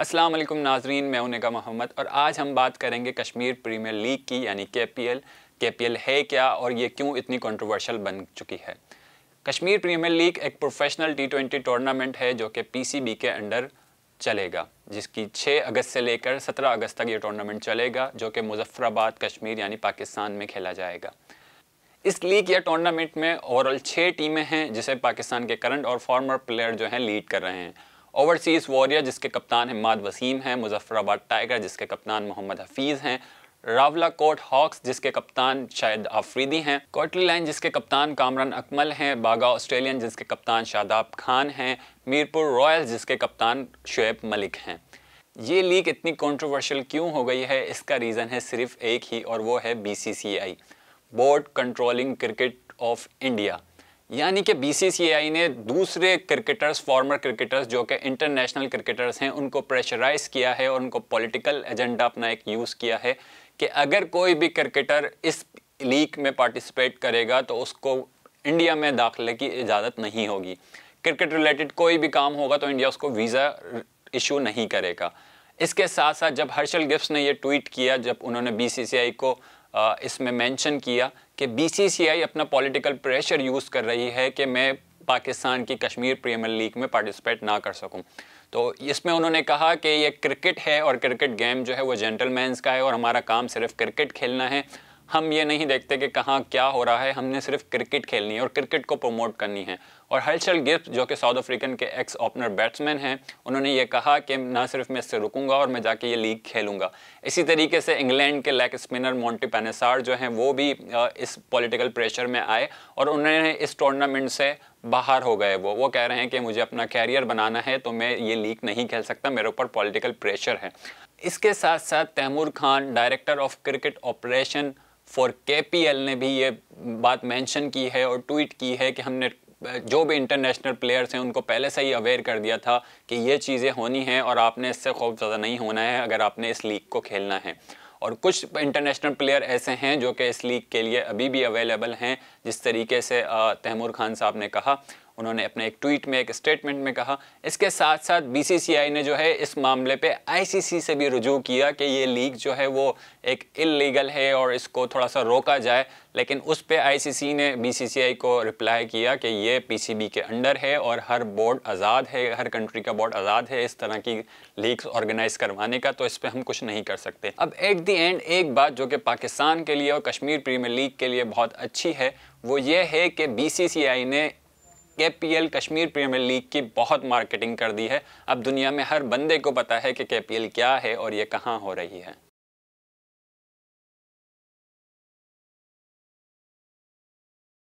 अस्सलाम वालेकुम नाजरीन मैं उनका मोहम्मद और आज हम बात करेंगे कश्मीर प्रीमियर लीग की यानी K P L K P L है क्या और ये क्यों इतनी कंट्रोवर्शियल बन चुकी है कश्मीर प्रीमियर लीग एक प्रोफेशनल टी ट्वेंटी टूर्नामेंट है जो कि पी सी बी के अंडर चलेगा जिसकी 6 अगस्त से लेकर 17 अगस्त तक ये टूर्नामेंट चलेगा जो कि मुजफ्फराबाद कश्मीर यानी पाकिस्तान में खेला जाएगा इस लीग या टूर्नामेंट में ओवरऑल छः टीमें हैं जिसे पाकिस्तान के करंट और फॉर्मर प्लेयर जो हैं लीड कर रहे हैं ओवरसीज़ वॉरियर जिसके कप्तान हमाद वसीम हैं मुजफ्फराबाद टाइगर जिसके कप्तान मोहम्मद हफीज़ हैं रावला कोट हॉक्स जिसके कप्तान शायद आफरीदी हैं कोटली लैंड जिसके कप्तान कामरान अकमल हैं बागा ऑस्ट्रेलियन जिसके कप्तान शादाब खान हैं मीरपुर रॉयल्स जिसके कप्तान शुएब मलिक हैं ये लीग इतनी कंट्रोवर्शियल क्यों हो गई है इसका रीज़न है सिर्फ एक ही और वो है BCCI board controlling cricket of India यानी कि बी ने दूसरे क्रिकेटर्स फॉर्मर क्रिकेटर्स जो कि इंटरनेशनल क्रिकेटर्स हैं उनको प्रेशराइज किया है और उनको पॉलिटिकल एजेंडा अपना एक यूज़ किया है कि अगर कोई भी क्रिकेटर इस लीग में पार्टिसिपेट करेगा तो उसको इंडिया में दाखिले की इजाज़त नहीं होगी क्रिकेट रिलेटेड कोई भी काम होगा तो इंडिया उसको वीज़ा इशू नहीं करेगा इसके साथ साथ जब हर्षल गिफ्स ने ये ट्वीट किया जब उन्होंने बी को इसमें मेंशन किया कि बीसीसीआई अपना पॉलिटिकल प्रेशर यूज़ कर रही है कि मैं पाकिस्तान की कश्मीर प्रीमियर लीग में पार्टिसिपेट ना कर सकूं तो इसमें उन्होंने कहा कि ये क्रिकेट है और क्रिकेट गेम जो है वो जेंटलमैन्स का है और हमारा काम सिर्फ क्रिकेट खेलना है हम ये नहीं देखते कि कहाँ क्या हो रहा है हमने सिर्फ क्रिकेट खेलनी है और क्रिकेट को प्रमोट करनी है और हर्षल गिफ्ट जो कि साउथ अफ्रीकन के एक्स ओपनर बैट्समैन हैं उन्होंने ये कहा कि ना सिर्फ मैं इससे रुकूंगा और मैं जाके ये लीग खेलूंगा इसी तरीके से इंग्लैंड के लेग स्पिनर मोंटी पेनेसार जो हैं वो भी इस पॉलिटिकल प्रेशर में आए और उन्होंने इस टूर्नामेंट से बाहर हो गए वो वो कह रहे हैं कि मुझे अपना कैरियर बनाना है तो मैं ये लीग नहीं खेल सकता मेरे ऊपर पॉलिटिकल प्रेशर है इसके साथ साथ Taimur Khan director of cricket operation for के ने भी ये बात मेंशन की है और ट्वीट की है कि हमने जो भी इंटरनेशनल प्लेयर्स हैं उनको पहले से ही अवेयर कर दिया था कि ये चीज़ें होनी हैं और आपने इससे खौफ ज़्यादा नहीं होना है अगर आपने इस लीग को खेलना है और कुछ इंटरनेशनल प्लेयर ऐसे हैं जो कि इस लीग के लिए अभी भी अवेलेबल हैं जिस तरीके से तैमूर खान साहब ने कहा उन्होंने अपने एक ट्वीट में एक स्टेटमेंट में कहा इसके साथ साथ बीसीसीआई ने जो है इस मामले पे आईसीसी से भी रुजू किया कि ये लीग जो है वो एक इलीगल है और इसको थोड़ा सा रोका जाए लेकिन उस पर आईसीसी ने बीसीसीआई को रिप्लाई किया कि ये पीसीबी के अंडर है और हर बोर्ड आज़ाद है हर कंट्री का बोर्ड आज़ाद है इस तरह की लीग्स ऑर्गेनाइज करवाने का तो इस पर हम कुछ नहीं कर सकते अब एट दी एंड एक बात जो कि पाकिस्तान के लिए और कश्मीर प्रीमियर लीग के लिए बहुत अच्छी है वो ये है कि बी ने K P L Kashmir premier league की बहुत मार्केटिंग कर दी है अब दुनिया में हर बंदे को पता है कि के पी एल क्या है और ये कहाँ हो रही है